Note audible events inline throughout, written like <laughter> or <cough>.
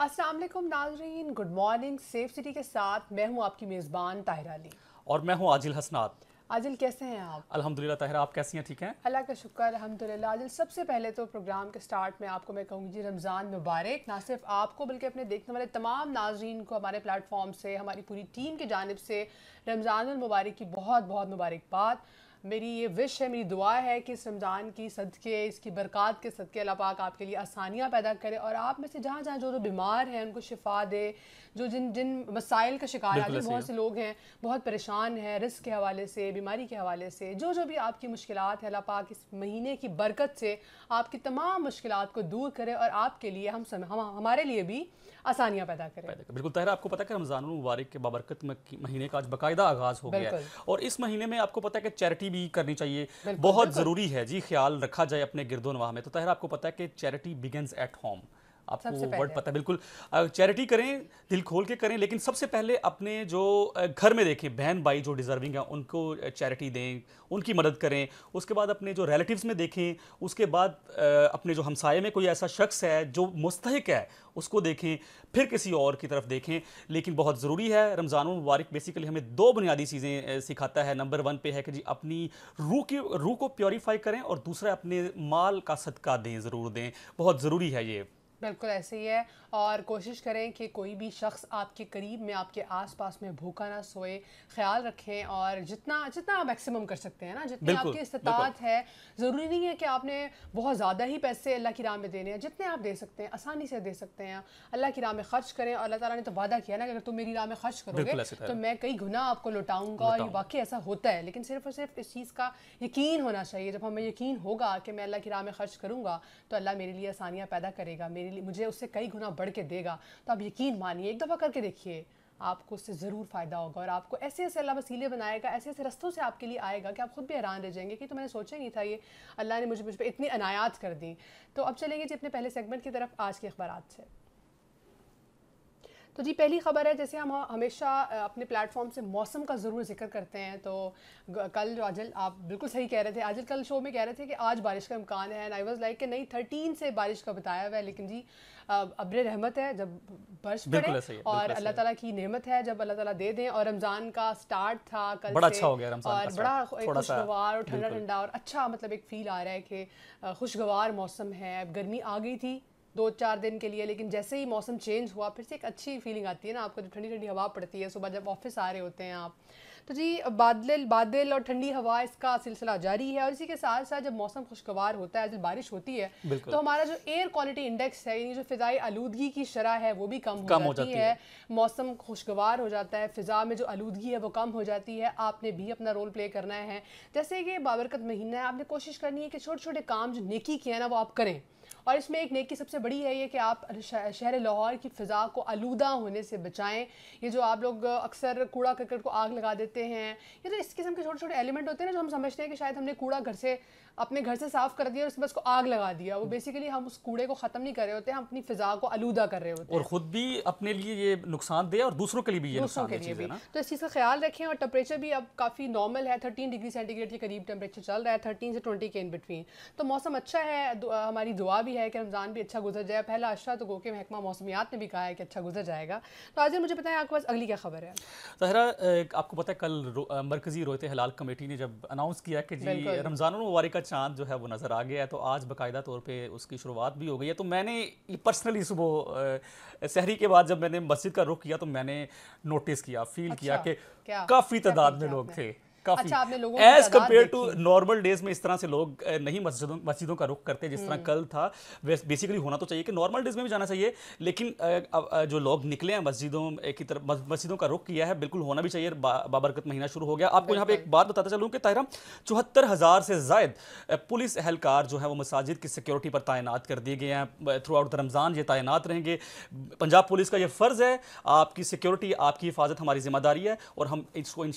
वालेकुम नाजरीन good morning safe city के साथ मैं हूँ आपकी मेज़बान ताहिरा अली और मैं हूँ आजिल हसनात आजिल कैसे हैं आप अल्हम्दुलिल्लाह ताहिरा आप कैसी हैं ठीक हैं अल्लाह का शुक्र अल्हम्दुलिल्लाह आजिल सबसे पहले तो प्रोग्राम के स्टार्ट में आपको मैं कहूँगी जी रमज़ान मुबारक ना सिर्फ आपको बल्कि अपने देखने वाले तमाम नाजरीन को हमारे प्लेटफॉर्म से हमारी पूरी टीम की जानब से रमज़ान मुबारक की बहुत बहुत मुबारकबाद मेरी ये विश है मेरी दुआ है कि इस रमज़ान की सदक़े इसकी बरक़ात के सदक़े अल्लाह पाक आपके लिए आसानियाँ पैदा करे और आप में से जहाँ जहाँ जो जो बीमार हैं उनको शिफा दे जो जिन जिन मसाइल का शिकार आज बहुत से लोग हैं बहुत परेशान हैं रिस्क के हवाले से बीमारी के हवाले से जो जो भी आपकी मुश्किल है अल्लाह पाक इस महीने की बरकत से आपकी तमाम मुश्किल को दूर करे और आपके लिए हम, समय हम हमारे लिए भी आसानियाँ पैदा करें बिल्कुल तहरा आपको पता है कि रमज़ान मुबारक के बबरकत महीने का आज बाकायदा आगाज़ हो गया है और इस महीने में आपको पता है कि चैरिटी भी करनी चाहिए बहुत ज़रूरी है जी ख्याल रखा जाए अपने गिरदोनवाह में तो तहरा आपको पता है कि चैरिटी बिगेंस एट होम आपको वर्ड पता है बिल्कुल चैरिटी करें दिल खोल के करें लेकिन सबसे पहले अपने जो घर में देखें बहन भाई जो डिजर्विंग है उनको चैरिटी दें उनकी मदद करें उसके बाद अपने जो रिलेटिव्स में देखें उसके बाद अपने जो हमसाये में कोई ऐसा शख्स है जो मुस्तक है उसको देखें फिर किसी और की तरफ देखें लेकिन बहुत ज़रूरी है रमज़ान मुबारक बेसिकली हमें दो बुनियादी चीज़ें सिखाता है नंबर वन पे है कि जी अपनी रूह की रूह को प्योरीफाई करें और दूसरा अपने माल का सदका दें ज़रूर दें बहुत ज़रूरी है ये बिल्कुल ऐसे ही है और कोशिश करें कि कोई भी शख्स आपके करीब में आपके आसपास में भूखा ना सोए ख्याल रखें और जितना जितना आप मैक्सिमम कर सकते हैं ना जितनी आपकी इस्तात है ज़रूरी नहीं है कि आपने बहुत ज़्यादा ही पैसे अल्लाह की राह में देने हैं जितने आप दे सकते हैं आसानी से दे सकते हैं अल्लाह की राह में खर्च करें और अल्लाह तला ने तो वादा किया ना कि अगर तुम मेरी राह में खर्च करोगे तो मैं कई गुना आपको लौटाऊंगा और वाकई ऐसा होता है लेकिन सिर्फ और सिर्फ इस चीज़ का यकीन होना चाहिए जब हमें यकीन होगा कि मैं अल्लाह की राह में खर्च करूँगा तो अल्लाह मेरे लिए आसानियाँ पैदा करेगा मेरे मेरे लिए मुझे उससे कई गुना बढ़ के देगा तो आप यकीन मानिए एक दफ़ा करके देखिए आपको उससे ज़रूर फ़ायदा होगा और आपको ऐसे ऐसे अल्लाह वसीले बनाएगा ऐसे ऐसे रस्तों से आपके लिए आएगा कि आप खुद भी हैरान रह जाएंगे कि तो मैंने सोचा ही नहीं था ये अल्लाह ने मुझे मुझ पर इतनी अनायात कर दी तो अब चलेंगे जी अपने पहले सेगमेंट की तरफ आज के अखबार से तो जी पहली खबर है जैसे हम हमेशा अपने प्लेटफॉर्म से मौसम का ज़रूर जिक्र करते हैं तो कल जो आजल आप बिल्कुल सही कह रहे थे आजल कल शो में कह रहे थे कि आज बारिश का इम्कान है एंड आई वाज लाइक कि नहीं थर्टीन से बारिश का बताया हुआ है लेकिन जी अब्र रहमत है जब बर्फ पड़े और अल्लाह ताला की नेमत है जब अल्लाह ताला दे दें और रमज़ान का स्टार्ट था कल बड़ा अच्छा हो गया रमजान और बड़ा खुशगवार और ठंडा ठंडा और अच्छा मतलब एक फील आ रहा है कि खुशगवार मौसम है गर्मी आ गई थी दो चार दिन के लिए लेकिन जैसे ही मौसम चेंज हुआ फिर से एक अच्छी फीलिंग आती है ना आपको जब ठंडी ठंडी हवा पड़ती है सुबह जब ऑफिस आ रहे होते हैं आप तो जी बादल बादल और ठंडी हवा इसका सिलसिला जारी है और इसी के साथ साथ जब मौसम खुशगवार होता है जब बारिश होती है तो हमारा जो एयर क्वालिटी इंडेक्स है यानी जो फिजाई आलूदगी की शरह है वो भी कम, कम हो जाती है, है। मौसम खुशगवार हो जाता है फिजा में जो आलूदगी है वो कम हो जाती है आपने भी अपना रोल प्ले करना है जैसे कि बाबरकत महीना है आपने कोशिश करनी है कि छोटे छोटे काम जो नेकी किए हैं ना वो आप करें और इसमें एक नेकी सबसे बड़ी है ये कि आप शहर लाहौर की फ़िज़ा को आलूदा होने से बचाएं ये जो आप लोग अक्सर कूड़ा करकट को आग लगा देते हैं ये जो तो इस किस्म के छोटे छोटे एलिमेंट होते हैं ना जो हम समझते हैं कि शायद हमने कूड़ा घर से अपने घर से साफ कर दिया और उसमें उसको आग लगा दिया वो बेसिकली हम उस कूड़े को खत्म नहीं कर रहे होते हम अपनी फिजा को आलूदा कर रहे होते और खुद भी अपने लिए ये नुकसान दे और दूसरों के लिए भी ये दूसरों के लिए भी तो इस चीज़ का ख्याल रखें और टेम्परेचर भी अब काफ़ी नॉर्मल है थर्टीन डिग्री सेंटीग्रेड के करीब टेम्परेचर चल रहा है थर्टीन से ट्वेंटी के इन बिटवीन तो मौसम अच्छा है हमारी दुआ भी है कि रमज़ान भी अच्छा गुजर जाए पहला अशरा तो गोके महकमा मौसमियात ने भी कहा है कि अच्छा गुजर जाएगा तो आज मुझे पता है आपके पास अगली क्या खबर है आपको पता है कल मरकजी रोहित हलाल कमेटी ने जब अनाउंस किया कि जी रमज़ान मुबारक चांद जो है वो नज़र आ गया है तो आज बाकायदा तौर पे उसकी शुरुआत भी हो गई है तो मैंने पर्सनली सुबह शहरी के बाद जब मैंने मस्जिद का रुख किया तो मैंने नोटिस किया फील अच्छा, किया कि काफ़ी तादाद में लोग थे काफी as compare to normal days में इस तरह से लोग नहीं मस्जिदों मस्जिदों का रुख करते जिस तरह हम्म। कल था बेसिकली होना तो चाहिए कि नॉर्मल डेज में भी जाना चाहिए लेकिन जो लोग निकले हैं मस्जिदों की तरफ मस्जिदों का रुख किया है बिल्कुल होना भी चाहिए बाबरकत महीना शुरू हो गया आपको यहाँ पे एक बात बताता चलूँ कि तहरा चौहत्तर हज़ार से जायद पुलिस एहलकार जो है वो मसाजिद की सिक्योरिटी पर तैनात कर दिए गए हैं थ्रू आउट रमज़ान ये तैनात रहेंगे पंजाब पुलिस का ये फ़र्ज़ है आपकी सिक्योरिटी आपकी हिफाजत हमारी जिम्मेदारी है और हम इसको इन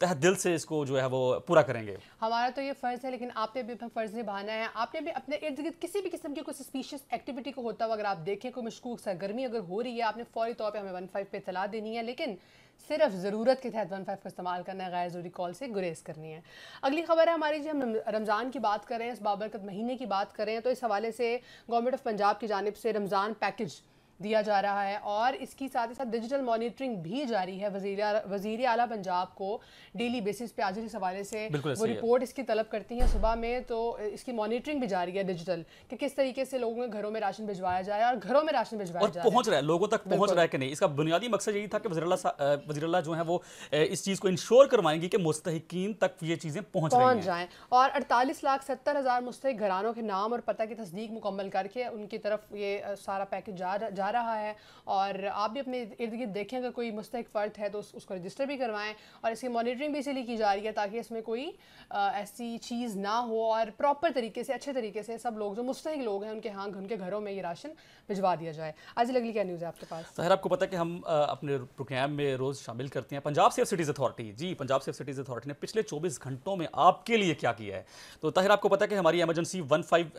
तह दिल से से इसको जो है वो पूरा करेंगे हमारा तो ये फ़र्ज़ है लेकिन आपने भी फ़र्ज़ निभाना है आपने भी अपने इर्द गिर्द किसी भी किस्म की कोई सस्पिशियस एक्टिविटी को होता हुआ अगर आप देखें कोई मशकूक सरगर्मी अगर हो रही है आपने फौरी तौर पर हमें वन फाइव पर इतला देनी है लेकिन सिर्फ ज़रूरत के तहत वन फाइव का इस्तेमाल करना है गैर ज़रूरी कॉल से गुरेज करनी है अगली खबर है हमारी जी हम रमज़ान की बात करें इस बाबरकत महीने की बात करें तो इस हवाले से गवर्नमेंट ऑफ पंजाब की जानब से रमज़ान पैकेज दिया जा रहा है और इसके साथ ही साथ डिजिटल मॉनिटरिंग भी जारी है वजीर अला पंजाब को डेली बेसिस पे आज इस हवाले से वो रिपोर्ट इसकी तलब करती है सुबह में तो इसकी मॉनिटरिंग भी जारी है डिजिटल कि किस तरीके से लोगों के घरों में राशन भिजवाया जाए और घरों में राशन भिजवाया जाए पहुंच रहा है लोगों तक पहुंच रहा है कि नहीं इसका बुनियादी मकसद यही था कि वजी वजीरला जो है वो इस चीज़ को इंश्योर करवाएंगी कि मुस्तकिन तक ये चीज़ें पहुंच जाए और अड़तालीस लाख सत्तर हज़ार मुस्तक घरानों के नाम और पता की तस्दीक मुकम्मल करके उनकी तरफ ये सारा पैकेज जा रहा है और आप भी अपने इर्द गिर्द देखें अगर कोई मुस्तक फर्द है तो उस, उसको रजिस्टर भी करवाएं और इसकी मॉनिटरिंग भी इसीलिए की जा रही है ताकि इसमें कोई आ, ऐसी चीज़ ना हो और प्रॉपर तरीके से अच्छे तरीके से सब लोग जो मुस्तक लोग हैं उनके हाँ उनके घरों में ये राशन भिजवा दिया जाए आज लगली क्या न्यूज़ है आपके पास सर आपको पता है कि हम अपने प्रोग्राम में रोज़ शामिल करते हैं Punjab safe cities authority ji Punjab safe cities authority ने पिछले चौबीस घंटों में आपके लिए क्या किया है तो ताहिर आपको पता है कि हमारी एमरजेंसी वन फाइव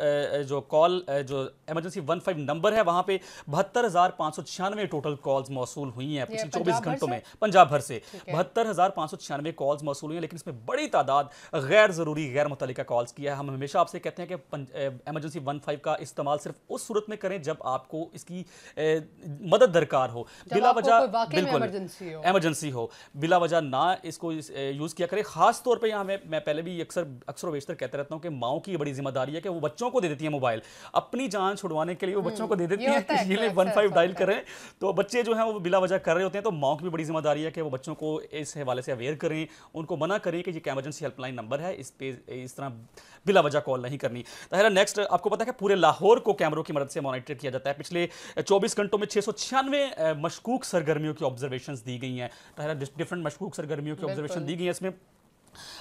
जो कॉल जो एमरजेंसी वन फाइव नंबर है वहाँ पे बहत्तर बहत्तर हजार पाँच सौ छियानवे टोटल कॉल्स मौसू हुई हैं पिछले चौबीस घंटों में पंजाब भर से बहत्तर हजार पाँच सौ छियानवे कॉल्स मौसू हुई हैं लेकिन इसमें बड़ी तादाद गैर ज़रूरी गैर मुतलिका कॉल्स की है हम हमेशा आपसे कहते हैं कि एमरजेंसी वन फाइव का इस्तेमाल सिर्फ उस सूरत में करें जब आपको इसकी मदद दरकार हो बिला वजह बिल्कुल एमरजेंसी हो बिला वजह ना इसको यूज़ किया करें खास तौर पर यहाँ मैं, पहले भी अक्सर अक्सर वेशतर कहते रहता हूँ कि माओ की बड़ी जिम्मेदारी है कि वो बच्चों को दे देती है मोबाइल अपनी जान छुड़वाने के लिए वो हम्म, बच्चों को दे देती है वन फाइव डायल करें तो बच्चे जो है वो बिला वजह कर रहे होते हैं तो मॉक भी बड़ी जिम्मेदारी है कि वो बच्चों को इस हवाले से अवेयर करें उनको मना करें कि ये एमरजेंसी हेल्पलाइन नंबर है इस पे इस तरह बिला वजह कॉल नहीं करनी ताहिरा नेक्स्ट आपको पता है कि पूरे लाहौर को कैमरों की मदद से मॉनिटर किया जाता है पिछले चौबीस घंटों में छः मशकूक सरगर्मियों की ऑब्जर्वेशन दी गई हैं ताहिरा डिफरेंट मशकूक सरगर्मियों की ऑब्जर्वेशन दी गई है इसमें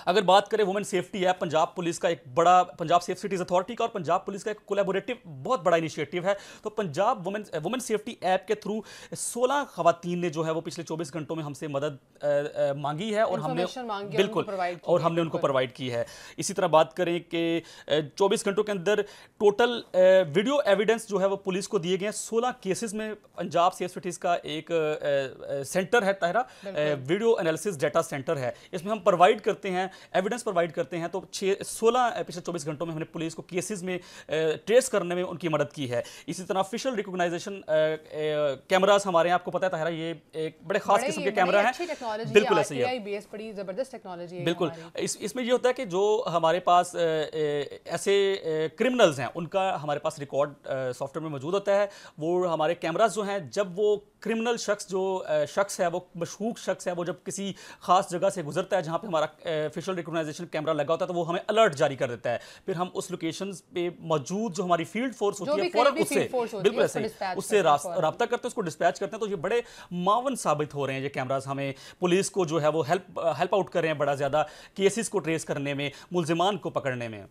अगर बात करें वुमेन सेफ्टी है पंजाब पुलिस का एक बड़ा पंजाब सेफ सिटीज अथॉरिटी का और पंजाब पुलिस का एक कोलेबोरेटिव बहुत बड़ा इनिशिएटिव है तो Punjab women women safety app के थ्रू सोलह खातन ने जो है वो पिछले चौबीस घंटों में हमसे मदद आ, आ, मांगी है और हमने बिल्कुल और हमने उनको प्रोवाइड की है इसी तरह बात करें कि चौबीस घंटों के अंदर टोटल वीडियो एविडेंस जो है वो पुलिस को दिए गए हैं सोलह केसेज में पंजाब सेफ सिटीज़ का एक सेंटर है ताहरा वीडियो एनालिसिस डेटा सेंटर है इसमें हम प्रोवाइड करते करते हैं एविडेंस प्रोवाइड करते हैं तो छः सोलह पिछले चौबीस घंटों में हमने पुलिस को केसेज में ट्रेस करने में उनकी मदद की है इसी तरह ऑफिशियल रिकोगनाइजेशन कैमराज हमारे यहाँ आपको पता है ताहरा ये एक बड़े खास किस्म के कैमरा है बिल्कुल ऐसे ही ज़बरदस्त टेक्नोलॉजी बिल्कुल इसमें ये होता है कि जो हमारे पास ऐसे क्रिमिनल्स हैं उनका हमारे पास रिकॉर्ड सॉफ्टवेयर में मौजूद होता है वो हमारे कैमराज जो हैं जब वो क्रिमिनल शख्स जो शख्स है वो मशहूक शख्स है वो जब किसी खास जगह से गुजरता है जहाँ पे हमारा फेशियल रिकोगनाइजेशन कैमरा लगा होता है तो वो हमें अलर्ट जारी कर देता है फिर हम उस लोकेशन पे मौजूद जो हमारी फील्ड फोर्स होती है फौरन उससे बिल्कुल ऐसे उससे रबता करते हैं उसको डिस्पैच करते हैं तो ये बड़े मावन साबित हो रहे हैं ये कैमराज हमें पुलिस को जो है वो हेल्प हेल्प आउट कर रहे हैं बड़ा ज़्यादा केसेस को ट्रेस करने में मुलजमान को पकड़ने में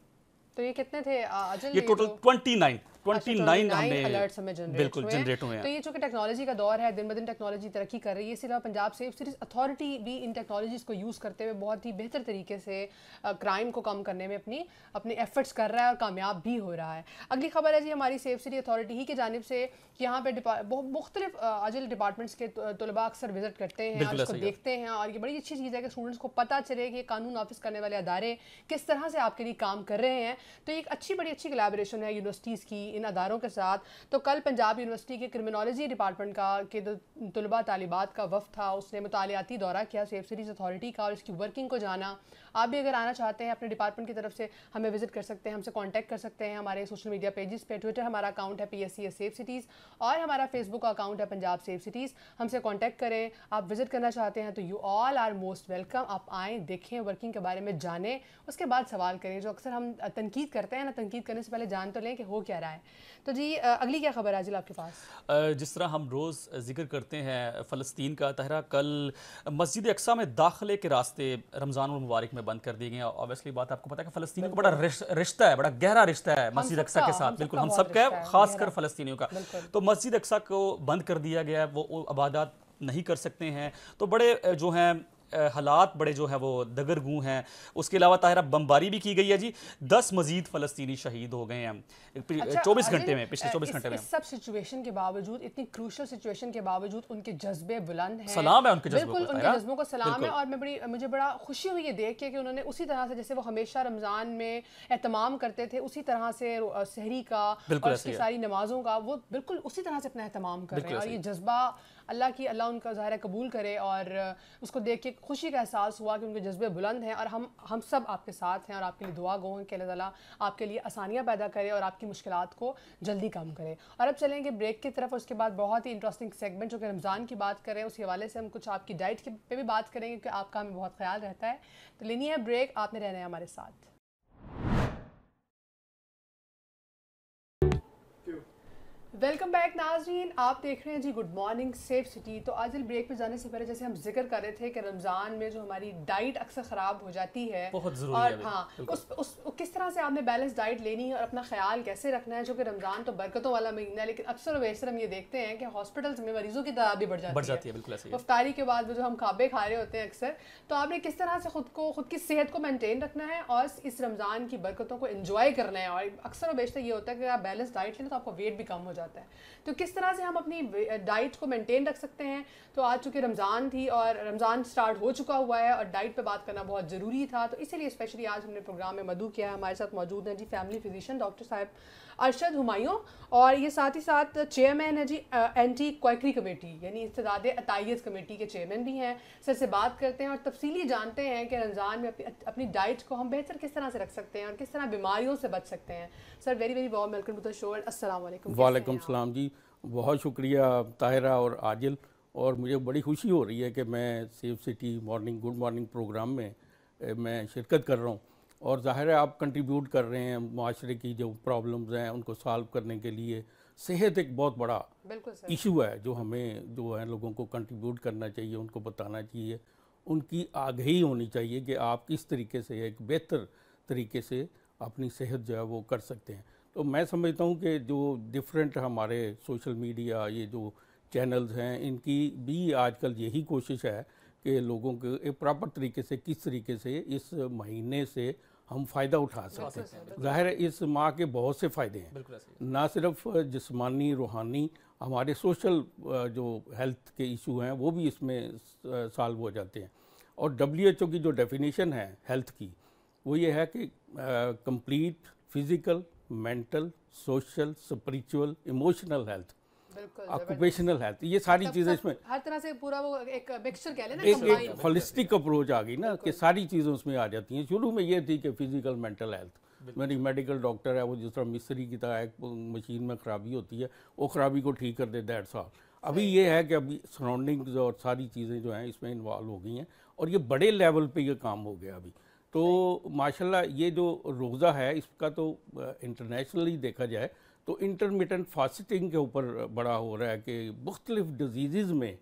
तो ये कितने थे ये टोटल ट्वेंटी नाइन अच्छा, तो, तो ये चूँकि टेक्नोलॉजी का दौर है दिन ब दिन टेक्नोलॉजी तरक्की कर रही है इसी पंजाब सेफ अथॉरिटी भी इन टेक्नोलॉजीज़ को यूज़ करते हुए बहुत ही बेहतर तरीके से क्राइम को कम करने में अपनी अपने एफर्ट्स कर रहा है और कामयाब भी हो रहा है अगली खबर है जी हमारी सेफ सिटी अथॉरिटी ही की जानब से यहाँ पर मुख्तलिफ अजल डिपार्टमेंट्स के तलबा अक्सर विजिट करते हैं देखते हैं और ये बड़ी अच्छी चीज़ है कि स्टूडेंट्स को पता चले कि कानून ऑफिस करने वाले अदारे किस तरह से आपके लिए काम कर रहे हैं तो एक अच्छी बड़ी अच्छी कलेबरेशन है यूनिवर्सिटीज़ की इन अदारों के साथ तो कल पंजाब यूनिवर्सिटी के क्रिमिनोलॉजी डिपार्टमेंट का के जो तलबा तालिबात का वफ था उसने मुतालियाती दौरा किया सेफ सीरीज़ अथॉरिटी का और इसकी वर्किंग को जाना आप भी अगर आना चाहते हैं अपने डिपार्टमेंट की तरफ से हमें विजिट कर सकते हैं हमसे कॉन्टैक्ट कर सकते हैं हमारे सोशल मीडिया पेजेस पे ट्विटर हमारा अकाउंट है पी एस सेफ सिटीज़ और हमारा फेसबुक अकाउंट है पंजाब सेफ सिटीज़ हमसे कॉन्टैक्ट करें आप विजिट करना चाहते हैं तो you all are most welcome आप आएँ देखें वर्किंग के बारे में जानें उसके बाद सवाल करें जो अक्सर हम तनकीद करते हैं ना तनकीद करने से पहले जान तो लें कि हो क्या रहा है है तो जी अगली क्या खबर है आजिल आपके पास जिस तरह हम रोज़ जिक्र करते हैं फ़लस्तीन का तहरा कल मस्जिद अक्सा में दाखिले के रास्ते रमज़ान मुबारक में बंद कर दिए गए ऑब्वियसली बात आपको पता है कि फ़लस्तीन का बड़ा रिश्ता है बड़ा गहरा रिश्ता है मस्जिद अक्सा के साथ बिल्कुल हम सब का खासकर फ़लस्तियों का तो मस्जिद अक्सा को बंद कर दिया गया है वो आबादात नहीं कर सकते हैं तो बड़े जो हैं हालात बड़े जो है वो दगर दगरगू हैं उसके अलावा ताहरा बमबारी भी की गई है जी दस मजीद फलस्तनी शहीद हो गए हैं अच्छा, चौबीस घंटे में पिछले चौबीस घंटे में सब सिचुएशन के बावजूद इतनी क्रूशल सिचुएशन के बावजूद उनके जज्बे बुलंद हैं सलाम है उनके बिल्कुल उनके जज्बों को सलाम है और मैं बड़ी मुझे बड़ा खुशी हुई है देख के कि उन्होंने उसी तरह से जैसे वो हमेशा रमज़ान में एहतमाम करते थे उसी तरह से शहरी का और उसकी सारी नमाजों का वो बिल्कुल उसी तरह से अपना एहतमाम कर रहे हैं और ये जज्बा अल्लाह की अल्लाह उनका ज़ाहिर कबूल करे और उसको देख के खुशी का एहसास हुआ कि उनके जज्बे बुलंद हैं और हम हम सब आपके साथ हैं और आपके लिए दुआ गो हैं कि अल्लाह आपके लिए आसानियाँ पैदा करे और आपकी मुश्किल को जल्दी कम करे और अब चलेंगे ब्रेक की तरफ उसके बाद बहुत ही इंटरेस्टिंग सेगमेंट जो कि रमज़ान की बात करें उस हवाले से हम कुछ आपकी डाइट पे भी बात करेंगे क्योंकि आपका हमें बहुत ख्याल रहता है तो लेनी है ब्रेक आपने रहना है हमारे साथ वेलकम बैक नाजरीन आप देख रहे हैं जी गुड मॉर्निंग सेफ सिटी तो आज ब्रेक में जाने से पहले जैसे हम जिक्र कर रहे थे कि रमज़ान में जो हमारी डाइट अक्सर ख़राब हो जाती है बहुत ज़रूरी और है हाँ उस, उस किस तरह से आपने बैलेंस डाइट लेनी है और अपना ख्याल कैसे रखना है जो कि रमज़ान तो बरकतों वाला महीना है लेकिन अक्सर वैसे हम ये देखते हैं कि हॉस्पिटल्स में मरीज़ों की तदाबी बढ़ जाती बढ़ जाती है बिल्कुल अफ्तारी के बाद जो हम खाबे खा रहे होते हैं अक्सर तो आपने किस तरह से खुद को खुद की सेहत को मेनटेन रखना है और इस रमज़ान की बरकतों को इंजॉय करना है और अक्सर वेशतर ये होता है कि आप बैलेंस डाइट लें तो आपका वेट भी कम हो जाता है जाता है तो किस तरह से हम अपनी डाइट को मेंटेन रख सकते हैं तो आज चूँकि रमज़ान थी और रमज़ान स्टार्ट हो चुका हुआ है और डाइट पर बात करना बहुत ज़रूरी था तो इसीलिए स्पेशली आज हमने प्रोग्राम में मधु किया है हमारे साथ मौजूद हैं जी फैमिली फिजिशियन डॉक्टर साहब अरशद हुमायूं और ये साथ ही साथ चेयरमैन है जी एंटी क्वैकरी कमेटी यानी इस्तदाद अताइयत कमेटी के चेयरमैन भी हैं सर से बात करते हैं और तफसीली जानते हैं कि रमज़ान में अपनी, अपनी डाइट को हम बेहतर किस तरह से रख सकते हैं और किस तरह बीमारियों से बच सकते हैं sir very very warm welcome to the show असलम वालेकुम सलाम जी बहुत शुक्रिया ताहिरा और आजिल और मुझे बड़ी खुशी हो रही है कि मैं safe city morning good morning programme में मैं शिरकत कर रहा हूँ और ज़ाहिर है आप कंट्रीब्यूट कर रहे हैं माशरे की जो प्रॉब्लम्स हैं उनको सॉल्व करने के लिए सेहत एक बहुत बड़ा इशू है जो हमें जो है लोगों को कंट्रीब्यूट करना चाहिए उनको बताना चाहिए उनकी आगही होनी चाहिए कि आप किस तरीके से एक बेहतर तरीके से अपनी सेहत जो है वो कर सकते हैं तो मैं समझता हूँ कि जो डिफरेंट हमारे सोशल मीडिया ये जो चैनल्स हैं इनकी भी आजकल यही कोशिश है कि लोगों के प्रॉपर तरीके से किस तरीके से इस महीने से हम फ़ायदा उठा सकते हैं ज़ाहिर है इस माह के बहुत से फ़ायदे हैं ना सिर्फ जिसमानी रूहानी हमारे सोशल जो हेल्थ के इशू हैं वो भी इसमें सॉल्व हो जाते हैं और डब्ल्यू की जो डेफिनेशन है हेल्थ की वो ये है कि complete physical mental social spiritual emotional health occupational health ये सारी चीज़ें इसमें हर तरह से पूरा वो एक मिक्सचर कह लेना एक, एक होलिस्टिक अप्रोच आ गई ना कि सारी चीज़ें उसमें आ जाती हैं शुरू में ये थी कि फिजिकल मेंटल हेल्थ मेरी मेडिकल डॉक्टर है वो जिस तरह मिस्त्री की तरह एक मशीन में खराबी होती है वो खराबी को ठीक कर दे डेढ़ साल अभी ये है कि अभी सराउंडिंग्स और सारी चीज़ें जो हैं इसमें इन्वॉल्व हो गई हैं और ये बड़े लेवल पे ये काम हो गया अभी तो माशाल्लाह ये जो रोज़ा है इसका तो इंटरनेशनली देखा जाए तो इंटरमीटेंट फास्टिंग के ऊपर बड़ा हो रहा है कि मुख्तलिफ डिजीज़ में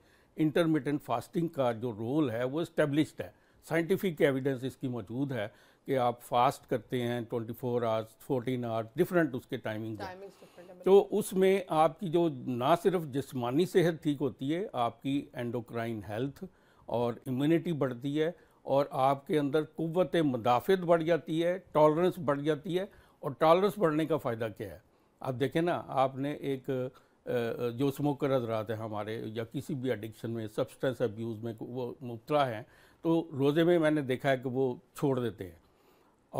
इंटरमीटेंट फास्टिंग का जो रोल है वो इस्टेब्लिश्ड है साइंटिफिक एविडेंस इसकी मौजूद है कि आप फास्ट करते हैं 24 four hours fourteen hours different उसके टाइमिंग तो उसमें आपकी जो ना सिर्फ जिसमानी सेहत ठीक होती है आपकी एंडोक्राइन हेल्थ और इम्यूनिटी बढ़ती है और आपके अंदर कुत मदाफ़त बढ़ जाती है टॉलरेंस बढ़ जाती है और टॉलरेंस बढ़ने का फ़ायदा क्या है आप देखें ना आपने एक जो स्मोकर हजरात हैं हमारे या किसी भी एडिक्शन में सब्सटेंस अब्यूज़ में वो मुबतला हैं तो रोज़े में मैंने देखा है कि वो छोड़ देते हैं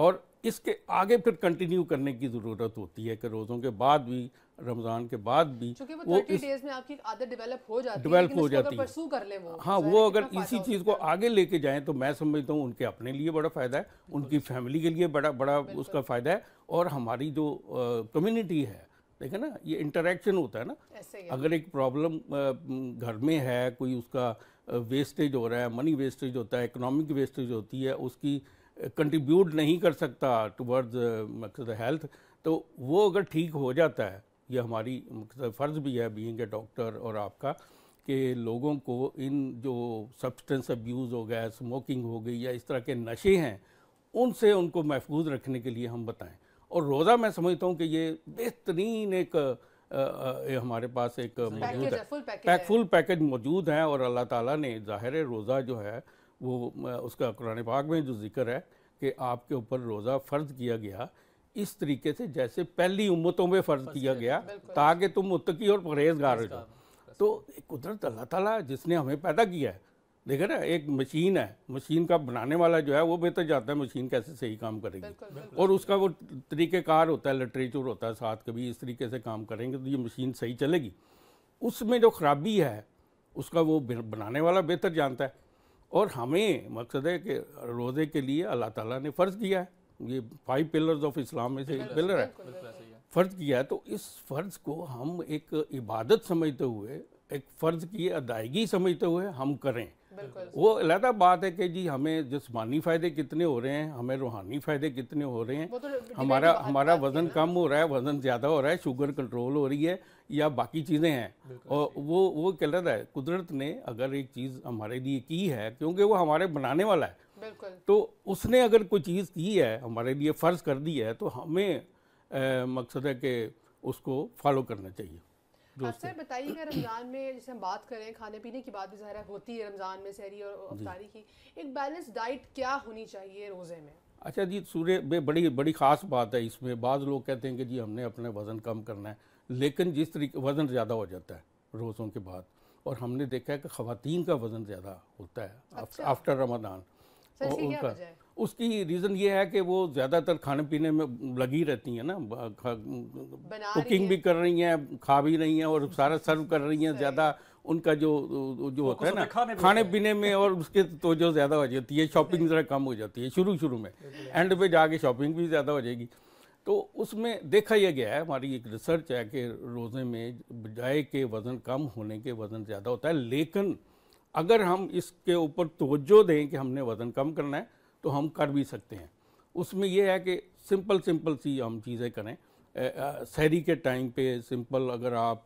और इसके आगे फिर कंटिन्यू करने की ज़रूरत होती है कि रोज़ों के बाद भी रमज़ान के बाद भी वो, वो इस डेज में आपकी आदत डेवलप हो जाती डेवलप हो जाती है कर ले वो हाँ तो वो अगर इसी चीज़ को आगे लेके जाएं तो मैं समझता हूँ उनके अपने लिए बड़ा फ़ायदा है उनकी फैमिली के लिए बड़ा बड़ा उसका फ़ायदा है और हमारी जो कम्यूनिटी है देखे ना ये इंटरेक्शन होता है ना अगर एक प्रॉब्लम घर में है कोई उसका वेस्टेज हो रहा है मनी वेस्टेज होता है इकोनॉमिक वेस्टेज होती है उसकी कंट्रीब्यूट नहीं कर सकता टुवर्ड्स मकसद हेल्थ तो वो अगर ठीक हो जाता है यह हमारी फ़र्ज़ भी है बीइंग ए डॉक्टर और आपका कि लोगों को इन जो सब्सटेंस अब्यूज़ हो गया स्मोकिंग हो गई या इस तरह के नशे हैं उनसे उनको महफूज रखने के लिए हम बताएं और रोज़ा मैं समझता हूँ कि ये बेहतरीन एक आ, आ, हमारे पास एक मौजूद है फुल पैक फुल पैकेज मौजूद है और अल्लाह ताला ने ज़ाहिर रोज़ा जो है वो उसका कुरान पाक में जो जिक्र है कि आपके ऊपर रोज़ा फ़र्ज़ किया गया इस तरीके से जैसे पहली उम्मतों में फ़र्ज किया गया ताकि तुम मुतकी और परहेजगार हो तो कुदरत अल्लाह ताला जिसने हमें पैदा किया है देखे ना एक मशीन है मशीन का बनाने वाला जो है वो बेहतर जाता है मशीन कैसे सही काम करेगी और उसका वो तरीक़ेकार होता है लिटरेचर होता है साथ कभी इस तरीके से काम करेंगे तो ये मशीन सही चलेगी उसमें जो ख़राबी है उसका वो बनाने वाला बेहतर जानता है और हमें मकसद है कि रोज़े के लिए अल्लाह ताला ने फ़र्ज़ किया है ये फाइव पिलर्स ऑफ इस्लाम में से एक पिलर है फ़र्ज किया है तो इस फ़र्ज को हम एक इबादत समझते हुए एक फ़र्ज की अदायगी समझते हुए हम करें वो अलहदा बात है कि जी हमें जिसमानी फ़ायदे कितने हो रहे हैं हमें रूहानी फ़ायदे कितने हो रहे हैं तो हमारा हमारा वज़न कम हो रहा है वज़न ज़्यादा हो रहा है शुगर कंट्रोल हो रही है या बाकी चीज़ें हैं और वो वो अलहदा है कुदरत ने अगर एक चीज़ हमारे लिए की है क्योंकि वो हमारे बनाने वाला है तो उसने अगर कोई चीज़ की है हमारे लिए फ़र्ज़ कर दी है तो हमें ए, मकसद है कि उसको फॉलो करना चाहिए सर बताइएगा रमज़ान में जैसे हम बात करें खाने पीने की बात भी ज़ाहिर होती है रमज़ान में सहरी और अफतारी की एक बैलेंस डाइट क्या होनी चाहिए रोज़े में अच्छा जी सूर्य में बड़ी बड़ी ख़ास बात है इसमें बाद लोग कहते हैं कि जी हमने अपने वज़न कम करना है लेकिन जिस तरीके वज़न ज़्यादा हो जाता है रोज़ों के बाद और हमने देखा है कि ख़वातीन का वज़न ज़्यादा होता है आफ्टर अच्छा। रमदान वजह उनका उसकी रीज़न ये है कि वो ज़्यादातर खाने पीने में लगी रहती हैं ना कुकिंग भी कर रही हैं खा भी रही हैं और सारा <laughs> सर्व कर रही हैं ज़्यादा उनका जो जो होता है ना खाने, खाने पीने में और उसके तो जो ज़्यादा हो जाती है शॉपिंग ज़रा कम हो जाती है शुरू शुरू में एंड पे जाके शॉपिंग भी ज़्यादा हो जाएगी तो उसमें देखा यह गया है हमारी एक रिसर्च है कि रोज़े में बजाय के वज़न कम होने के वज़न ज़्यादा होता है लेकिन अगर हम इसके ऊपर तोज्जो दें कि हमने वज़न कम करना है तो हम कर भी सकते हैं उसमें यह है कि सिंपल सिंपल सी हम चीज़ें करें शहरी के टाइम पे सिंपल अगर आप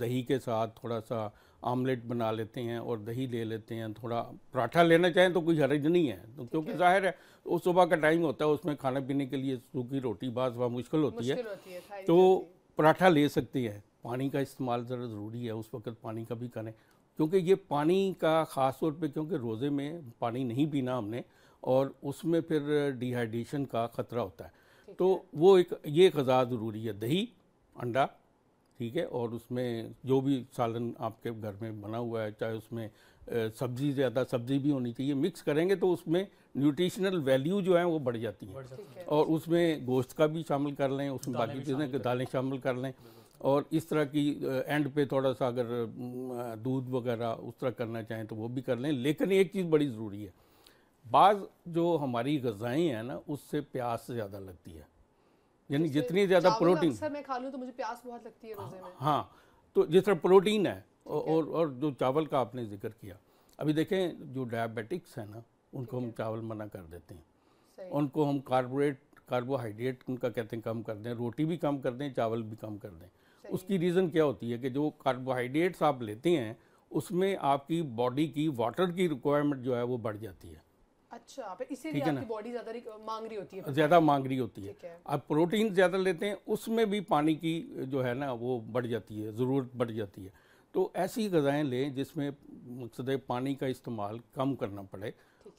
दही के साथ थोड़ा सा आमलेट बना लेते हैं और दही ले लेते हैं थोड़ा पराठा लेना चाहें तो कोई हरज नहीं है तो क्योंकि जाहिर है वो सुबह का टाइम होता है उसमें खाने पीने के लिए सूखी रोटी बात वह मुश्किल होती है, होती है तो पराठा ले सकते हैं पानी का इस्तेमाल ज़रा ज़रूरी है उस वक्त पानी का भी करें क्योंकि ये पानी का ख़ास तौर पे क्योंकि रोज़े में पानी नहीं पीना हमने और उसमें फिर डिहाइड्रेशन का ख़तरा होता है तो वो एक ये गज़ा ज़रूरी है दही अंडा ठीक है और उसमें जो भी सालन आपके घर में बना हुआ है चाहे उसमें सब्ज़ी ज़्यादा सब्ज़ी भी होनी चाहिए मिक्स करेंगे तो उसमें न्यूट्रिशनल वैल्यू जो है वो बढ़ जाती है और उसमें गोश्त का भी शामिल कर लें उसमें बाकी चीज़ें दालें शामिल कर लें और इस तरह की एंड पे थोड़ा सा अगर दूध वगैरह उस तरह करना चाहें तो वो भी कर लें लेकिन एक चीज़ बड़ी ज़रूरी है बाज़ जो हमारी गज़ाएँ हैं ना उससे प्यास ज़्यादा लगती है यानी जितनी ज़्यादा प्रोटीन मैं खा लूँ तो मुझे प्यास बहुत लगती है रोज़े में हाँ तो जिस तरह प्रोटीन है और और जो चावल का आपने जिक्र किया अभी देखें जो डायबिटिक्स हैं ना उनको हम चावल मना कर देते हैं उनको हम कार्बोरेट कार्बोहाइड्रेट उनका कहते हैं कम कर दें रोटी भी कम कर दें चावल भी कम कर दें उसकी रीज़न क्या होती है कि जो कार्बोहाइड्रेट्स आप लेते हैं उसमें आपकी बॉडी की वाटर की रिक्वायरमेंट जो है वो बढ़ जाती है अच्छा फिर इसीलिए बॉडी ज़्यादा मांग रही होती है ज़्यादा मांग रही होती है, आप प्रोटीन ज़्यादा लेते हैं उसमें भी पानी की जो है ना वो बढ़ जाती है ज़रूरत बढ़ जाती है तो ऐसी गज़ाएँ लें जिसमें मकसद पानी का इस्तेमाल कम करना पड़े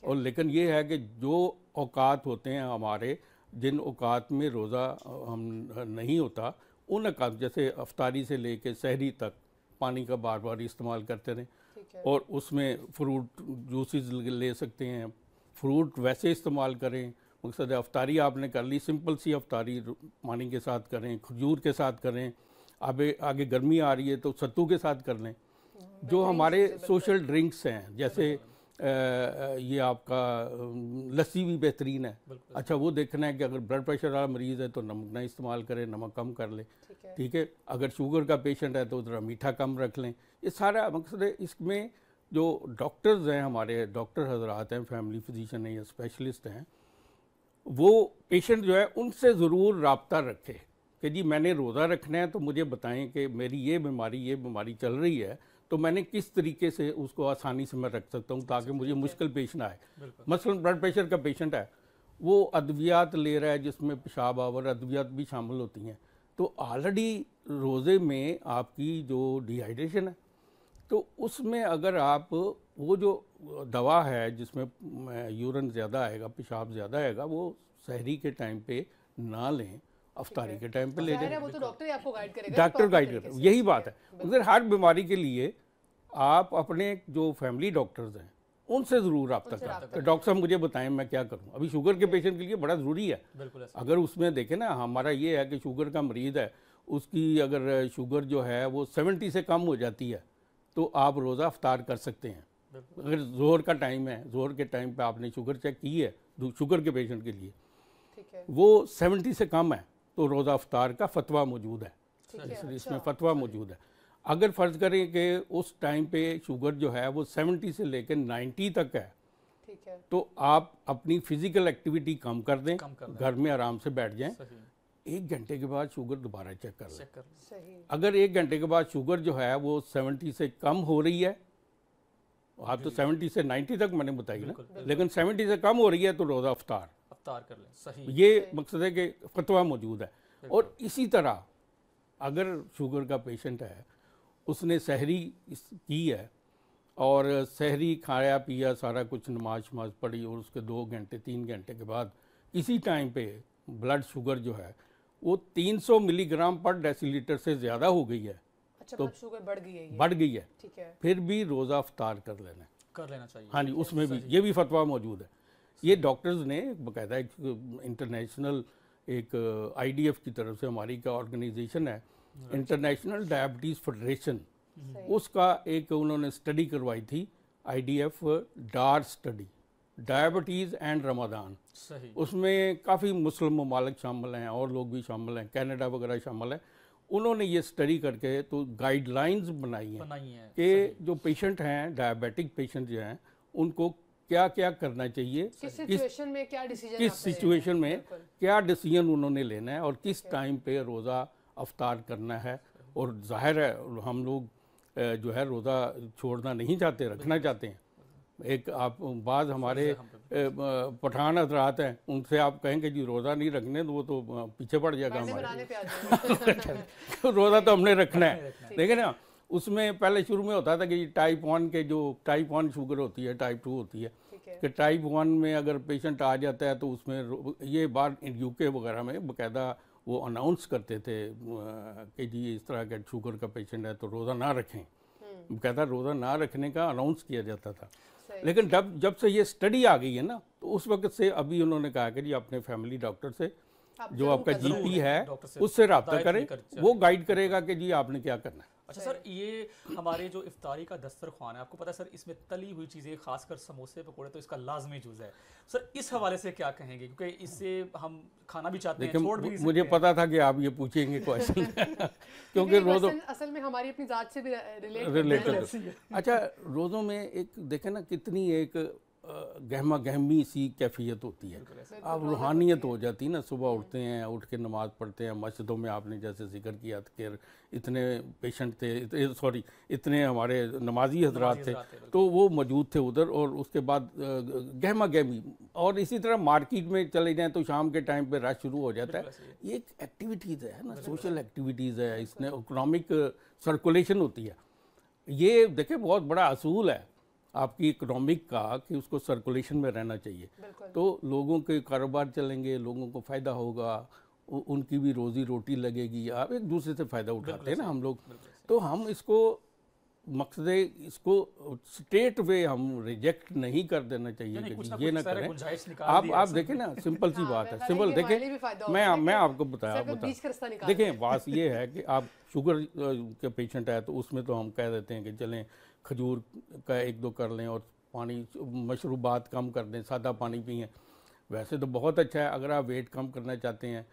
और लेकिन ये है कि जो औकात होते हैं हमारे जिन औकात में रोज़ा हम नहीं होता उन अकात जैसे अफतारी से लेके शहरी तक पानी का बार बार इस्तेमाल करते रहें और उसमें फ्रूट जूसेस ले सकते हैं फ्रूट वैसे इस्तेमाल करें मकसद अफ्तारी आपने कर ली सिंपल सी अफतारी पानी के साथ करें खजूर के साथ करें अब आगे गर्मी आ रही है तो सत्तू के साथ कर लें हाँ, जो हमारे सोशल ड्रिंक्स हैं जैसे हाँ। ये आपका लस्सी भी बेहतरीन है अच्छा वो देखना है कि अगर ब्लड प्रेशर वाला मरीज़ है तो नमक ना इस्तेमाल करें नमक कम कर लें ठीक है अगर शुगर का पेशेंट है तो ज़रा मीठा कम रख लें ये सारा मकसद है इसमें जो डॉक्टर्स हैं हमारे डॉक्टर हजरात हैं फैमिली फिजिशन हैं या स्पेशलिस्ट हैं वो पेशेंट जो है उनसे ज़रूर रबता रखे कि जी मैंने रोज़ा रखना है तो मुझे बताएं कि मेरी ये बीमारी ये बीमारी चल रही है तो मैंने किस तरीके से उसको आसानी से मैं रख सकता हूँ ताकि मुझे मुश्किल पेश ना आए मसलन ब्लड प्रेशर का पेशेंट है वो अद्वियात ले रहा है जिसमें पेशाब आवर अद्वियात भी शामिल होती हैं तो ऑलरेडी रोज़े में आपकी जो डिहाइड्रेशन है तो उसमें अगर आप वो जो दवा है जिसमें यूरन ज़्यादा आएगा पेशाब ज़्यादा आएगा वो शहरी के टाइम पे ना लें अफ्तारी के टाइम पे ले जाए वो तो डॉक्टर आपको गाइड करेगा डॉक्टर गाइड कर यही बात है अगर हर बीमारी के लिए आप अपने जो फैमिली डॉक्टर्स हैं उनसे ज़रूर रबता कर डॉक्टर साहब मुझे बताएं मैं क्या करूं अभी शुगर के पेशेंट के लिए बड़ा ज़रूरी है अगर उसमें देखें ना हमारा ये है कि शुगर का मरीज़ है उसकी अगर शुगर जो है वो सेवेंटी से कम हो जाती है तो आप रोज़ा अफ्तार कर सकते हैं अगर जोहर का टाइम है जोहर के टाइम पे आपने शुगर चेक की है शुगर के पेशेंट के लिए वो सेवेंटी से कम है तो रोज़ा अफ्तार का फतवा मौजूद है इसलिए इसमें अच्छा। फतवा मौजूद है अगर फ़र्ज़ करें कि उस टाइम पे शुगर जो है वो 70 से लेकर 90 तक है ठीक है। तो आप अपनी फिजिकल एक्टिविटी कम कर दें घर में आराम से बैठ जाएं एक घंटे के बाद शुगर दोबारा चेक कर लें अगर एक घंटे के बाद शुगर जो है वो 70 से कम हो रही है आप हाँ, तो 70 से 90 तक मैंने बताई ना लेकिन 70 से कम हो रही है तो रोज़ा अफ्तार अवतार कर लें सही ये मकसद है कि फतवा मौजूद है और इसी तरह अगर शुगर का पेशेंट है उसने सहरी की है और सहरी खाया पिया सारा कुछ नमाज शमाज पढ़ी और उसके दो घंटे तीन घंटे के बाद इसी टाइम पे ब्लड शुगर जो है वो 300 मिलीग्राम पर डेसीलीटर से ज़्यादा हो गई है अच्छा तो शुगर बढ़ गई है बढ़ गई है ठीक है फिर भी रोज़ा अफ्तार कर लेना कर लेना चाहिए हाँ जी उसमें भी ये भी फतवा मौजूद है ये डॉक्टर्स ने बाकायदा एक इंटरनेशनल एक आईडीएफ uh, की तरफ से हमारी का ऑर्गेनाइजेशन है इंटरनेशनल डायबिटीज़ फेडरेशन उसका एक उन्होंने स्टडी करवाई थी IDF DAR study diabetes and Ramadan उसमें काफ़ी मुस्लिम ममालक शामिल हैं और लोग भी शामिल हैं कनाडा वगैरह शामिल हैं उन्होंने ये स्टडी करके तो गाइडलाइंस बनाई हैं कि जो पेशेंट हैं डायबिटिक पेशेंट जो हैं उनको क्या क्या करना चाहिए किस सिचुएशन में क्या डिसीजन किस सिचुएशन में क्या डिसीजन उन्होंने लेना है और किस टाइम पे रोज़ा अफ्तार करना है और जाहिर है हम लोग जो है रोज़ा छोड़ना नहीं चाहते रखना चाहते हैं एक आप बाद हमारे पठान हजरात हैं उनसे आप कहेंगे जी रोज़ा नहीं रखने तो वो तो पीछे पड़ जाएगा हमारे <laughs> रोज़ा तो हमने रखना है देखे ना उसमें पहले शुरू में होता था कि टाइप वन के जो टाइप वन शुगर होती है टाइप टू होती है कि टाइप वन में अगर पेशेंट आ जाता है तो उसमें ये बार यूके वगैरह में बाकायदा वो अनाउंस करते थे कि जी इस तरह का शुगर का पेशेंट है तो रोज़ा ना रखें हम्म। बकायदा रोज़ा ना रखने का अनाउंस किया जाता था लेकिन जब जब से ये स्टडी आ गई है ना तो उस वक्त से अभी उन्होंने कहा कि जी अपने फैमिली डॉक्टर से जो आपका जीपी है उससे रबता करें वो गाइड करेगा कि जी आपने क्या करना है अच्छा सर ये हमारे जो इफ्तारी का दस्तरखान है आपको पता है सर इसमें तली हुई चीज़ें खासकर समोसे पकौड़े तो इसका लाजमी जूज है सर इस हवाले से क्या कहेंगे क्योंकि इससे हम खाना भी चाहते हैं छोड़ भी मुझे पता था कि आप ये पूछेंगे क्वेश्चन <laughs> क्योंकि रोज़ों असल में हमारी अपनी ज़ात से भी रिलेटेड अच्छा रोज़ों में एक देखें ना कितनी एक गहमा गहमी सी कैफियत होती है आप तो रूहानियत हो जाती है ना सुबह उठते हैं उठ के नमाज़ पढ़ते हैं मस्जिदों में आपने जैसे जिक्र किया था कि इतने पेशेंट थे सॉरी इतने हमारे नमाजी हजरात थे तो वो मौजूद थे उधर और उसके बाद गहमा गहमी और इसी तरह मार्केट में चले जाएँ तो शाम के टाइम पर रश शुरू हो जाता है ये एक एक्टिविटीज़ है ना सोशल एक्टिविटीज़ है इसमें इकोनॉमिक सर्कुलेशन होती है ये देखिए बहुत बड़ा असूल है आपकी इकोनॉमिक का कि उसको सर्कुलेशन में रहना चाहिए तो लोगों के कारोबार चलेंगे लोगों को फ़ायदा होगा उनकी भी रोजी रोटी लगेगी आप एक दूसरे से फ़ायदा उठाते हैं ना हम लोग तो हम इसको मकसद इसको स्ट्रेट वे हम रिजेक्ट नहीं कर देना चाहिए कि ये ना करें आप आप देखें ना सिंपल सी हाँ, बात है सिंपल देखें मैं मैं आपको बताया बता देखें बात ये है कि आप शुगर के पेशेंट आए तो उसमें तो हम कह देते हैं कि चलें खजूर का एक दो कर लें और पानी मशरूबात कम कर दें सादा पानी पिए वैसे तो बहुत अच्छा है अगर आप वेट कम करना चाहते हैं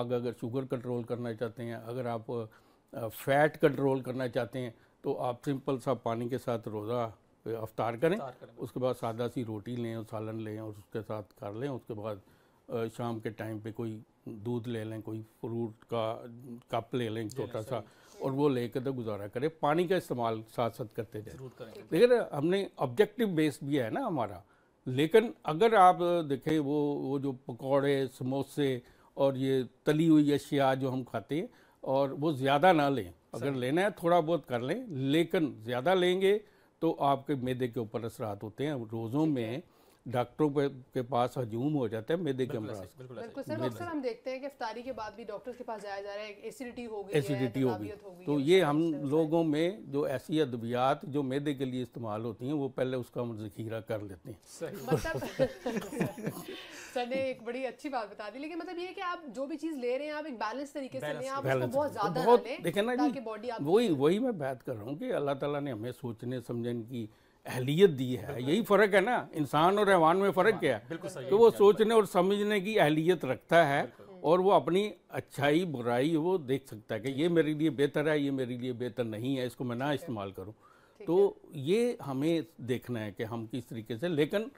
आग अगर शुगर कंट्रोल करना चाहते हैं अगर आप फैट कंट्रोल करना चाहते हैं तो आप सिंपल सा पानी के साथ रोज़ा अवतार करें।, करें उसके बाद सादा सी रोटी लें और सालन लें और उसके साथ कर लें उसके बाद शाम के टाइम पे कोई दूध ले लें कोई फ्रूट का कप ले लें छोटा सा और वो लेकर तो गुजारा करें पानी का इस्तेमाल साथ साथ करते जाए लेकिन हमने ऑब्जेक्टिव बेस भी है ना हमारा लेकिन अगर आप देखें वो वो जो पकौड़े समोसे और ये तली हुई अशिया जो हम खाते हैं और वो ज़्यादा ना लें अगर लेना है थोड़ा बहुत कर लें लेकिन ज़्यादा लेंगे तो आपके मैदे के ऊपर असरात होते हैं रोज़ों में डॉक्टरों के पास हजूम हो जाते हैं मेदे के अमराज बिल्कुल सर अक्सर हम देखते हैं कि इफ्तारी के बाद भी डॉक्टर के पास जाया जा रहा है एसिडिटी हो गई एसिडिटी हो गई तो ये हम लोगों में जो ऐसी अद्वियात जो मेदे के लिए इस्तेमाल होती हैं वो पहले उसका हम जखीरा कर लेते हैं मतलब, <laughs> सर ने एक बड़ी अच्छी बात बता दी लेकिन मतलब ये कि आप जो भी चीज़ ले रहे हैं आप एक बैलेंस तरीके से लें आप उसको बहुत ज़्यादा लें ताकि बॉडी आप वही वही मैं बात कर रहा हूँ कि अल्लाह ताला ने हमें सोचने समझने की अहलियत दी है यही फ़र्क है ना इंसान और हैवान में फ़र्क क्या है तो वो सोचने और समझने की अहलियत रखता है और वो अपनी अच्छाई बुराई वो देख सकता है कि ये मेरे लिए बेहतर है ये मेरे लिए बेहतर नहीं है इसको मैं ना इस्तेमाल करूँ तो ये हमें देखना है कि हम किस तरीके से लेकिन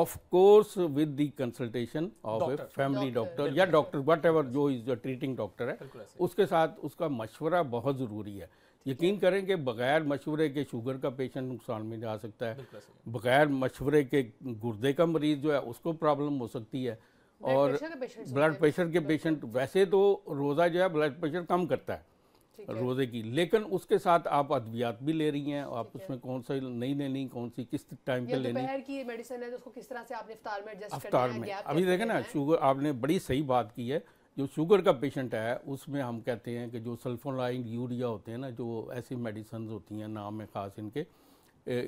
of course with the consultation of a family doctor या डॉक्टर वट एवर जो इज जो ट्रीटिंग डॉक्टर है उसके साथ उसका मशवरा बहुत ज़रूरी है यकीन करें कि बग़ैर मशवरे के शुगर का पेशेंट नुकसान में जा सकता है बग़ैर मशवरे के गुर्दे का मरीज़ जो है उसको प्रॉब्लम हो सकती है और ब्लड प्रेशर के पेशेंट वैसे तो रोज़ा जो है ब्लड प्रेशर कम करता है रोज़े की लेकिन उसके साथ आप अद्वियात भी ले रही हैं आप उसमें कौन सा नहीं लेनी कौन सी किस टाइम पे तो लेनी की मेडिसिन है तो उसको किस तरह से आपने इफ्तार में एडजस्ट अफ्तार में अभी देखें ना शुगर आपने बड़ी सही बात की है जो शुगर का पेशेंट है उसमें हम कहते हैं कि जो सल्फोलाइन यूरिया होते हैं ना जो ऐसी मेडिसन होती हैं नाम है ख़ास इनके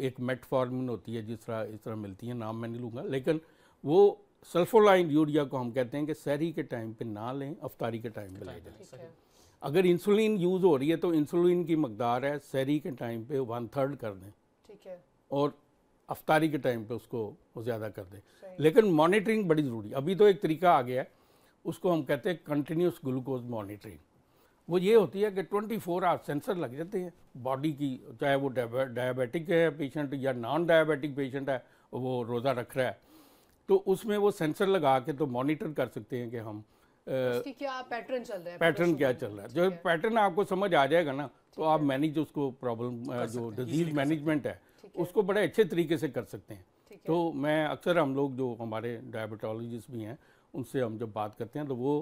एक मेटफॉर्मिन होती है जिस तरह इस तरह मिलती है नाम मैं नहीं लूँगा लेकिन वो सल्फोलाइन यूरिया को हम कहते हैं कि सहरी के टाइम पे ना लें अफ्तारी के टाइम पे ले लें अगर इंसुलिन यूज़ हो रही है तो इंसुलिन की मकदार है सहरी के टाइम पे वन थर्ड कर दें ठीक है और अफ्तारी के टाइम पे उसको ज़्यादा कर दें लेकिन मॉनिटरिंग बड़ी ज़रूरी अभी तो एक तरीका आ गया है उसको हम कहते हैं कंटिन्यूस ग्लूकोज मॉनिटरिंग वो ये होती है कि 24 फोर आवर सेंसर लग जाते हैं बॉडी की चाहे वो डायबिटिक है पेशेंट या नॉन डायबिटिक पेशेंट है वो रोज़ा रख रहा है तो उसमें वो सेंसर लगा के तो मॉनिटर कर सकते हैं कि हम क्या पैटर्न चल रहा है पैटर्न क्या चल रहा है जो पैटर्न आपको समझ आ जाएगा ना तो आप मैनेज उसको प्रॉब्लम जो डिजीज मैनेजमेंट है उसको बड़े अच्छे तरीके से कर सकते हैं तो मैं अक्सर हम लोग जो हमारे डायबिटोलॉजिस्ट भी हैं उनसे हम जब बात करते हैं तो वो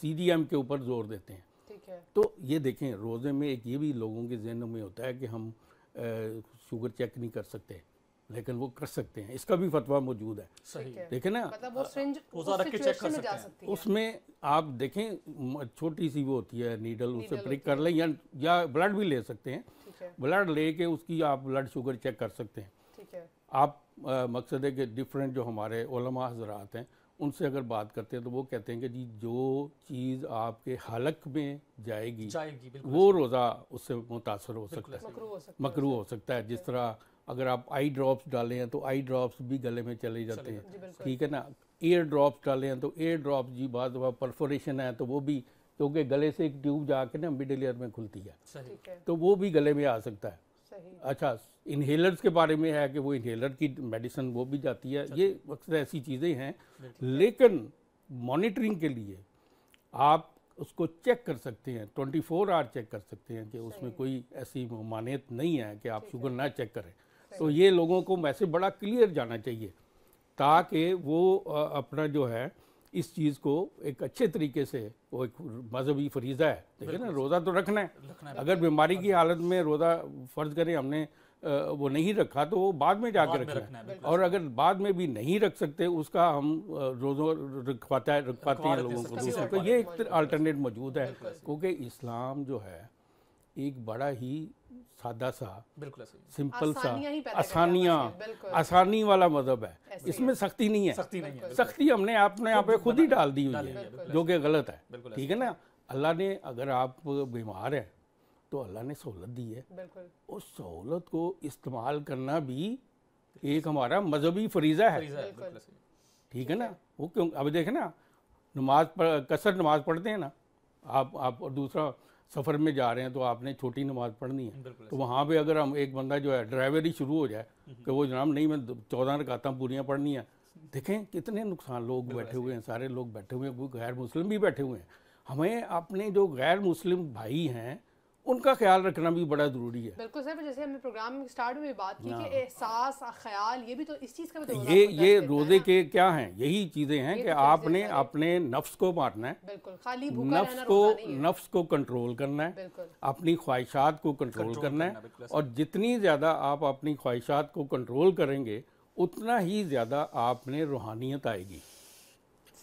सी के ऊपर जोर देते हैं ठीक है तो ये देखें रोज़े में एक ये भी लोगों के जहन में होता है कि हम शुगर चेक नहीं कर सकते लेकिन वो कर सकते हैं इसका भी फतवा मौजूद है सही देखें ना मतलब उसमें आप देखें छोटी सी वो होती है नीडल उससे प्रिक कर लें या, या ब्लड भी ले सकते हैं ब्लड लेके उसकी आप ब्लड शुगर चेक कर सकते हैं आप आ, मकसद है कि डिफरेंट जो हमारे ओलमा हजरात हैं उनसे अगर बात करते हैं तो वो कहते हैं कि जी जो चीज़ आपके हलक में जाएगी जाएगी वो रोज़ा उससे मुतासर हो सकता है मकरू हो सकता है जिस तरह अगर आप आई ड्रॉप्स डाले हैं तो आई ड्रॉप्स भी गले में चले जाते हैं ठीक है ना एयर ड्रॉप्स डाले हैं तो एयर ड्रॉप जी बाद परफोरेशन है तो वो भी क्योंकि गले से एक ट्यूब जाके ना मिडिल ईयर में खुलती है तो वो भी गले में आ सकता है सही अच्छा इन्हेलर्स के बारे में है कि वो इन्हेलर की मेडिसिन वो भी जाती है ये अच्छा। अक्सर ऐसी चीज़ें हैं लेकिन मॉनिटरिंग के लिए आप उसको चेक कर सकते हैं 24 फोर आवर चेक कर सकते हैं कि उसमें कोई ऐसी मानियत नहीं है कि आप शुगर ना चेक करें तो ये लोगों को वैसे बड़ा क्लियर जाना चाहिए ताकि वो अपना जो है इस चीज़ को एक अच्छे तरीके से वो एक मजहबी फरीज़ा है देखिए ना रोज़ा तो रखना है अगर बीमारी की हालत में रोज़ा फ़र्ज करें हमने वो नहीं रखा तो वो बाद में जाकर रखना, रखना है और अगर बाद में भी नहीं रख सकते उसका हम रोज़ों रखवाता है रख पाते हैं लोगों को तो ये एक अल्टरनेट मौजूद है क्योंकि इस्लाम जो है एक बड़ा ही सादा सा बिल्कुल सिंपल सा आसानियाँ आसानी वाला मजहब है इसमें सख्ती नहीं है सख्ती नहीं है सख्ती हमने अपने आप पे खुद ही डाल दी हुई है जो कि गलत है ठीक है ना अल्लाह ने अगर आप बीमार हैं तो अल्लाह ने सहूलत दी है उस सहूलत को इस्तेमाल करना भी एक हमारा मजहबी फरीजा है ठीक है ना वो क्यों अब देखे ना नमाज कसर नमाज पढ़ते हैं ना आप आप और दूसरा सफ़र में जा रहे हैं तो आपने छोटी नमाज पढ़नी है तो वहाँ पे अगर हम एक बंदा जो है ड्राइवर ही शुरू हो जाए हम्म। कि वो जनाब नहीं मैं चौदह रकाता पूरियाँ पढ़नी है देखें कितने नुकसान लोग बैठे हुए हैं सारे लोग बैठे हुए हैं गैर मुस्लिम भी बैठे हुए हैं हमें अपने जो गैर मुस्लिम भाई हैं उनका ख्याल रखना भी बड़ा ज़रूरी है बिल्कुल सर जैसे हमने प्रोग्राम स्टार्ट में बात की कि हाँ। एहसास ख्याल ये भी तो इस चीज़ का भी तो ये ये रोज़े के क्या हैं यही चीज़ें हैं कि तो आपने अपने नफ्स को मारना है बिल्कुल खाली नफ्स को नफ्स को कंट्रोल करना है अपनी ख्वाहिशात को कंट्रोल करना है और जितनी ज़्यादा आप अपनी ख्वाहिशात को कंट्रोल करेंगे उतना ही ज़्यादा आपने रूहानियत आएगी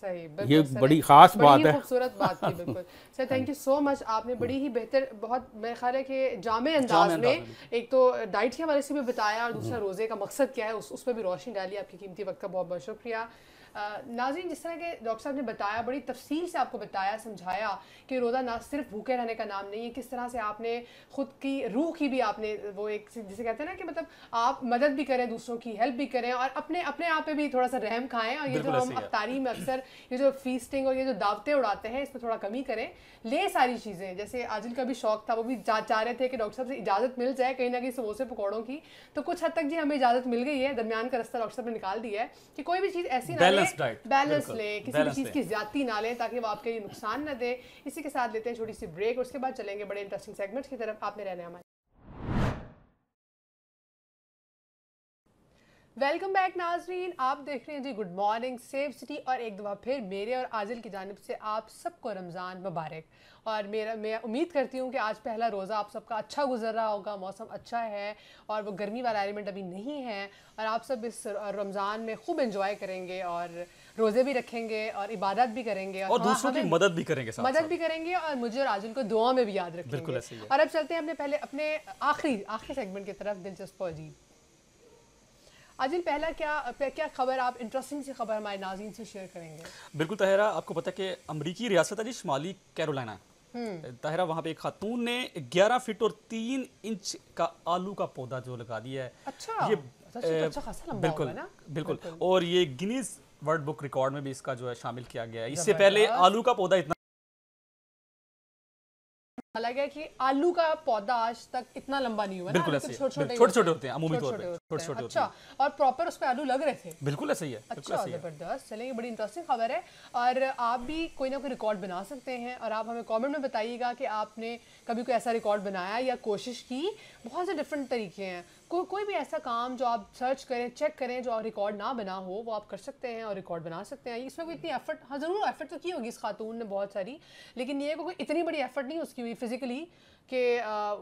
सही ये बड़ी खास बड़ी बात है खूबसूरत बात थी बिल्कुल <laughs> sir thank you so much आपने बड़ी ही बेहतर बहुत मेरे ख्याल है कि जाम अंदाज में एक तो डाइट के हवाले से भी बताया और दूसरा रोज़े का मकसद क्या है उस पर भी रोशनी डाली आपकी कीमती वक्त का बहुत बहुत शुक्रिया नाजरीन जिस तरह के डॉक्टर साहब ने बताया बड़ी तफसील से आपको बताया समझाया कि रोज़ा ना सिर्फ भूखे रहने का नाम नहीं है किस तरह से आपने ख़ुद की रूह की भी आपने वो एक जिसे कहते हैं ना कि मतलब आप मदद भी करें दूसरों की हेल्प भी करें और अपने अपने आप पर भी थोड़ा सा रहम खाएँ और ये जो हम अफ्तारी में अक्सर ये जो फीसटिंग और ये जो दावतें उड़ाते हैं इसमें थोड़ा कमी करें ले सारी चीज़ें जैसे आजिल का भी शौक था वो भी जा चाह रहे थे कि डॉक्टर साहब से इजाज़त मिल जाए कहीं ना कहीं समोसे पकौड़ों की तो कुछ हद तक जी हमें इजाज़त मिल गई है दरमियान का रास्ता डॉक्टर साहब ने निकाल दिया है कि कोई भी चीज़ ऐसी ना बैलेंस ले लें किसी भी चीज़ की ज्यादा ना लें ताकि वो आपके लिए नुकसान ना दे इसी के साथ लेते हैं छोटी सी ब्रेक उसके बाद चलेंगे बड़े इंटरेस्टिंग सेगमेंट्स की तरफ आपने में रहने हमारे वेलकम बैक नाजरीन आप देख रहे हैं जी गुड मॉर्निंग सेफ सिटी और एक दफ़ा फिर मेरे और आजिल की जानब से आप सबको रमज़ान मुबारक और मेरा मैं उम्मीद करती हूँ कि आज पहला रोज़ा आप सबका अच्छा गुजर रहा होगा मौसम अच्छा है और वो गर्मी वाला एलिमेंट अभी नहीं है और आप सब इस रमज़ान में खूब इंजॉय करेंगे और रोज़े भी रखेंगे और इबादत भी करेंगे और, और दूसरों की मदद भी करेंगे साथ मदद साथ। भी करेंगे और मुझे और आजुल को दुआ में भी याद रखेंगे और अब चलते हैं अपने पहले अपने आखिरी आखिरी सेगमेंट की तरफ दिलचस्प अजीब आजिल पहला क्या क्या खबर आप इंटरेस्टिंग सी खबर हमारे नाजीन से शेयर करेंगे बिल्कुल तहरा आपको पता है कि अमरीकी रियासत है जी शुमाली कैरोलिना हम्म। तहरा वहाँ पे एक खातून ने 11 फीट और 3 इंच का आलू का पौधा जो लगा दिया है अच्छा ये ए, तो अच्छा खासा लंबा बिल्कुल, बिल्कुल, बिल्कुल और ये गिनीज वर्ल्ड बुक रिकॉर्ड में भी इसका जो है शामिल किया गया है इससे पहले आलू का पौधा माना गया कि आलू का पौधा आज तक इतना लंबा नहीं हुआ बिल्कुल तो ऐसे छोटे छोटे होते हैं अमूमी तौर पे छोटे छोटे अच्छा और प्रॉपर उस पर आलू लग रहे थे बिल्कुल ऐसे ही है अच्छा जबरदस्त चलें बड़ी इंटरेस्टिंग खबर है और आप भी कोई ना कोई रिकॉर्ड बना सकते हैं और आप हमें कॉमेंट में बताइएगा कि आपने कभी कोई ऐसा रिकॉर्ड बनाया या कोशिश की बहुत से डिफरेंट तरीके हैं को, कोई भी ऐसा काम जो आप सर्च करें चेक करें जो रिकॉर्ड ना बना हो वो आप कर सकते हैं और रिकॉर्ड बना सकते हैं इसमें कोई इतनी एफर्ट हाँ ज़रूर एफर्ट तो की होगी इस खातून ने बहुत सारी लेकिन ये कोई इतनी बड़ी एफर्ट नहीं उसकी हुई फिज़िकली कि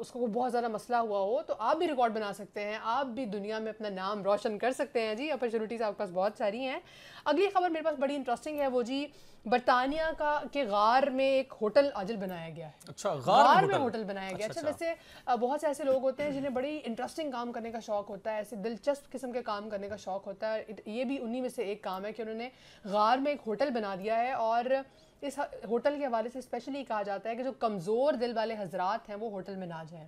उसको कोई बहुत ज़्यादा मसला हुआ हो तो आप भी रिकॉर्ड बना सकते हैं आप भी दुनिया में अपना नाम रोशन कर सकते हैं जी अपॉर्चुनिटीज़ आपके पास बहुत सारी हैं अगली खबर मेरे पास बड़ी इंटरेस्टिंग है वो जी बरतानिया का के गार में एक होटल आजल बनाया गया है अच्छा गार, गार में अच्छा। होटल बनाया गया अच्छा, अच्छा, अच्छा। वैसे बहुत से ऐसे लोग होते हैं जिन्हें बड़ी इंटरेस्टिंग काम करने का शौक होता है ऐसे दिलचस्प किस्म के काम करने का शौक होता है ये भी उन्हीं में से एक काम है कि उन्होंने गार में एक होटल बना दिया है और इस होटल के हवाले से स्पेशली कहा जाता है कि जो कमज़ोर दिल वाले हजरात हैं वो होटल में ना जाएं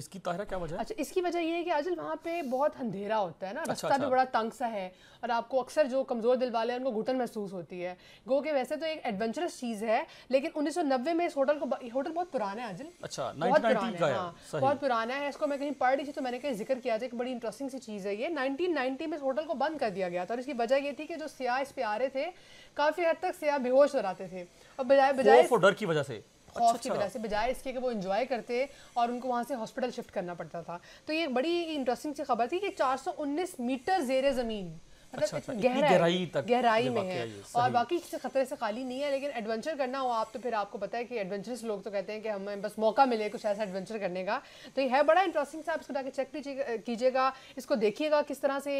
इसकी ताहरा क्या वजह अच्छा इसकी वजह ये है कि आजल वहाँ पे बहुत अंधेरा होता है ना अच्छा, रास्ता अच्छा, भी बड़ा तंग सा है और आपको अक्सर जो कमज़ोर दिल वाले हैं उनको घुटन महसूस होती है गो के वैसे तो एक एडवेंचरस चीज़ है लेकिन उन्नीस में इस होटल को होटल बहुत पुराना है आजल अच्छा बहुत पुराना है हाँ बहुत पुराना है इसको मैं कहीं पढ़ रही थी तो मैंने कहीं जिक्र किया था एक बड़ी इंटरेस्टिंग सी चीज़ है ये नाइनटीन में इस होटल को बंद कर दिया गया था और इसकी वजह ये थी कि जो सियाह इस पे आ रहे थे काफ़ी हद तक सिया बेहोश कराते थे और बजाय बजाय डर की वजह से खौफ अच्छा, की अच्छा। वजह से बजाय इसके कि वो इन्जॉय करते और उनको वहाँ से हॉस्पिटल शिफ्ट करना पड़ता था तो ये बड़ी इंटरेस्टिंग सी खबर थी कि 419 मीटर जेर ज़मीन मतलब अच्छा, अच्छा गहराई गहराई तक गहराई में है और बाकी किसी खतरे से खाली नहीं है लेकिन एडवेंचर करना हो आप तो फिर आपको पता है कि एडवेंचरस लोग तो कहते हैं कि हमें बस मौका मिले कुछ ऐसा एडवेंचर करने का तो ये है बड़ा इंटरेस्टिंग सा आप इसको जाके चेक कीजिएगा इसको देखिएगा किस तरह से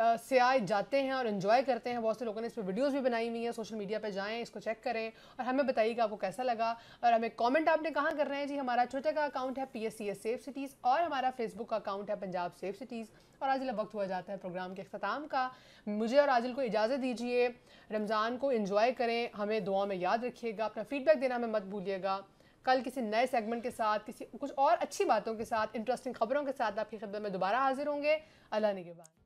से आए जाते हैं और इन्जॉय करते हैं बहुत से लोगों ने इस पर वीडियोज़ भी बनाई हुई हैं सोशल मीडिया पर जाएँ इसको चेक करें और हमें बताइए कि आपको कैसा लगा और हमें कॉमेंट आपने कहाँ कर रहे हैं जी हमारा ट्विटर का अकाउंट है P S C S safe cities और हमारा फेसबुक का अकाउंट है पंजाब सेफ सिटीज़ और आज वक्त हुआ जाता है प्रोग्राम के अख्ताम का मुझे और आजिल को इजाज़त दीजिए रमज़ान को इन्जॉय करें हमें दुआ में याद रखिएगा अपना फीडबैक देना हमें मत भूलिएगा कल किसी नए सेगमेंट के साथ किसी कुछ और अच्छी बातों के साथ इंटरेस्टिंग खबरों के साथ आपकी खिदमत में दोबारा हाजिर होंगे अल्लाह ने के बाद